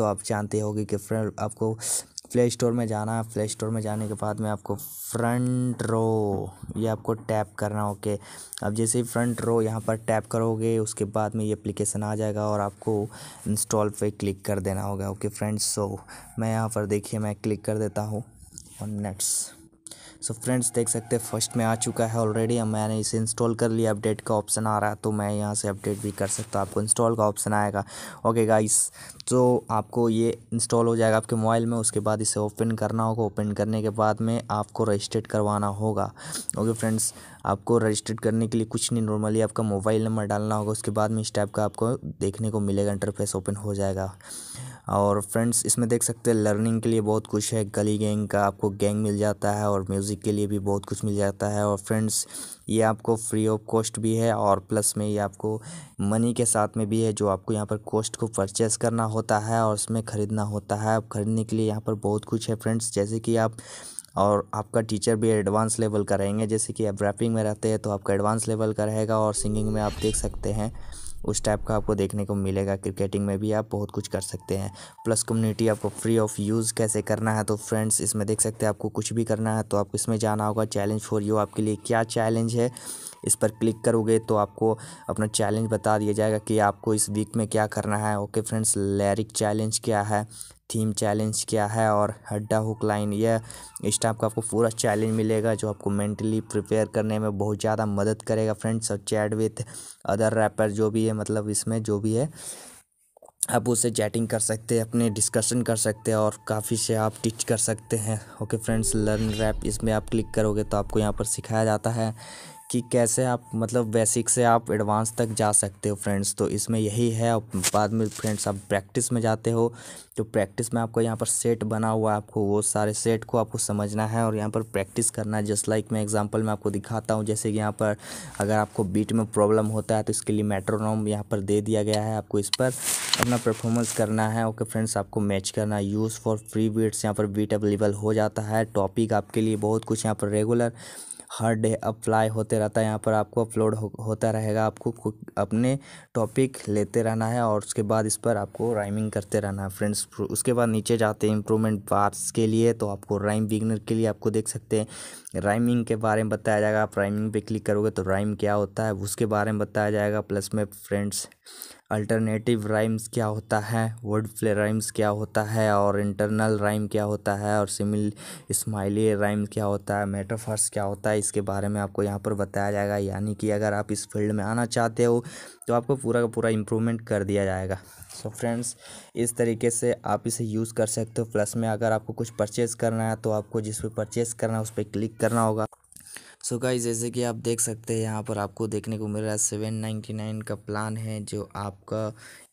तो आप जानते होगे कि फ्रेंड आपको प्ले स्टोर में जाना है प्ले स्टोर में जाने के बाद में आपको फ्रंट रो ये आपको टैप करना ओके अब जैसे ही फ्रंट रो यहाँ पर टैप करोगे उसके बाद में ये एप्लीकेशन आ जाएगा और आपको इंस्टॉल पे क्लिक कर देना होगा ओके फ्रेंड्स सो मैं यहाँ पर देखिए मैं क्लिक कर देता हूँ और नेक्स्ट सो फ्रेंड्स देख सकते हैं फर्स्ट में आ चुका है ऑलरेडी अब मैंने इसे इंस्टॉल कर लिया अपडेट का ऑप्शन आ रहा है तो मैं यहाँ से अपडेट भी कर सकता हूँ आपको इंस्टॉल का ऑप्शन आएगा ओके गाइस तो आपको ये इंस्टॉल हो जाएगा आपके मोबाइल में उसके बाद इसे ओपन करना होगा ओपन करने के बाद में आपको रजिस्टर्ड करवाना होगा ओके फ्रेंड्स आपको रजिस्टर्ड करने के लिए कुछ नहीं नॉर्मली आपका मोबाइल नंबर डालना होगा उसके बाद में इस टाइप का आपको देखने को मिलेगा इंटरफेस ओपन हो जाएगा और फ्रेंड्स इसमें देख सकते हैं लर्निंग के लिए बहुत कुछ है गली गैंग का आपको गैंग मिल जाता है और म्यूज़िक के लिए भी बहुत कुछ मिल जाता है और फ्रेंड्स ये आपको फ्री ऑफ कॉस्ट भी है और प्लस में ये आपको मनी के साथ में भी है जो आपको यहाँ पर कॉस्ट को परचेस करना होता है और उसमें ख़रीदना होता है ख़रीदने के लिए यहाँ पर बहुत कुछ है फ्रेंड्स जैसे कि आप और आपका टीचर भी एडवांस लेवल का रहेंगे जैसे कि आप रैपिंग में रहते हैं तो आपका एडवांस लेवल का रहेगा और सिंगिंग में आप देख सकते हैं उस टाइप का आपको देखने को मिलेगा क्रिकेटिंग में भी आप बहुत कुछ कर सकते हैं प्लस कम्युनिटी आपको फ्री ऑफ यूज़ कैसे करना है तो फ्रेंड्स इसमें देख सकते हैं आपको कुछ भी करना है तो आपको इसमें जाना होगा चैलेंज फॉर यू आपके लिए क्या चैलेंज है इस पर क्लिक करोगे तो आपको अपना चैलेंज बता दिया जाएगा कि आपको इस वीक में क्या करना है ओके फ्रेंड्स लैरिक चैलेंज क्या है थीम चैलेंज क्या है और हड्डा हुक लाइन यह इस टाइप का आपको पूरा चैलेंज मिलेगा जो आपको मेंटली प्रिपेयर करने में बहुत ज़्यादा मदद करेगा फ्रेंड्स और चैट विथ अदर रैपर जो भी है मतलब इसमें जो भी है आप उससे चैटिंग कर सकते हैं अपने डिस्कशन कर सकते हैं और काफ़ी से आप टीच कर सकते हैं ओके फ्रेंड्स लर्न रैप इसमें आप क्लिक करोगे तो आपको यहाँ पर सिखाया जाता है कि कैसे आप मतलब बेसिक से आप एडवांस तक जा सकते हो फ्रेंड्स तो इसमें यही है बाद में फ्रेंड्स आप प्रैक्टिस में जाते हो तो प्रैक्टिस में आपको यहाँ पर सेट बना हुआ है आपको वो सारे सेट को आपको समझना है और यहाँ पर प्रैक्टिस करना है जस्ट लाइक मैं एग्जांपल में आपको दिखाता हूँ जैसे कि यहाँ पर अगर आपको बीट में प्रॉब्लम होता है तो इसके लिए मेट्रोनोम यहाँ पर दे दिया गया है आपको इस पर अपना परफॉर्मेंस करना है ओके फ्रेंड्स आपको मैच करना है यूज़ फॉर फ्री बीट्स यहाँ पर बीट अवेलेबल हो जाता है टॉपिक आपके लिए बहुत कुछ यहाँ पर रेगुलर हर डे अप्लाई होते रहता है यहाँ पर आपको अपलोड हो, होता रहेगा आपको अपने टॉपिक लेते रहना है और उसके बाद इस पर आपको राइमिंग करते रहना है फ्रेंड्स उसके बाद नीचे जाते हैं इम्प्रूवमेंट पार्ट्स के लिए तो आपको राइम बिगनर के लिए आपको देख सकते हैं राइमिंग के बारे में बताया जाएगा आप राइमिंग पे क्लिक करोगे तो राइम क्या होता है उसके बारे में बताया जाएगा प्लस में फ्रेंड्स अल्टरनेटिव राइम्स क्या होता है वर्ड फ्ले राइम्स क्या होता है और इंटरनल राइम क्या होता है और सिमिल स्माइली राइम क्या होता है मेटाफर्स क्या होता है इसके बारे में आपको यहाँ पर बताया जाएगा यानी कि अगर आप इस फील्ड में आना चाहते हो तो आपको पूरा का पूरा इम्प्रूवमेंट कर दिया जाएगा सो so फ्रेंड्स इस तरीके से आप इसे यूज़ कर सकते हो प्लस में अगर आपको कुछ परचेज़ करना है तो आपको जिस पर परचेज़ करना है उस पर क्लिक करना होगा सो so जैसे कि आप देख सकते हैं यहाँ पर आपको देखने को मिल रहा है सेवन नाइन्टी नाइन का प्लान है जो आपका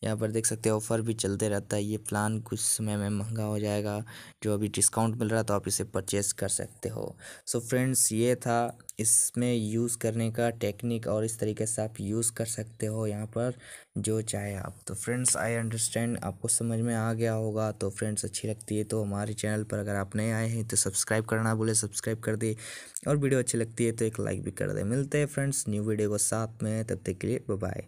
यहाँ पर देख सकते हैं ऑफ़र भी चलते रहता है ये प्लान कुछ समय में महंगा हो जाएगा जो अभी डिस्काउंट मिल रहा है तो आप इसे परचेज़ कर सकते हो सो so फ्रेंड्स ये था इसमें यूज़ करने का टेक्निक और इस तरीके से आप यूज़ कर सकते हो यहाँ पर जो चाहे आप तो फ्रेंड्स आई अंडरस्टैंड आपको समझ में आ गया होगा तो फ्रेंड्स अच्छी लगती है तो हमारे चैनल पर अगर आप नए आए हैं तो सब्सक्राइब करना बोले सब्सक्राइब कर दिए और वीडियो अच्छी लगती है तो एक लाइक भी कर दे मिलते हैं फ्रेंड्स न्यू वीडियो को साथ में तब तक के लिए बाय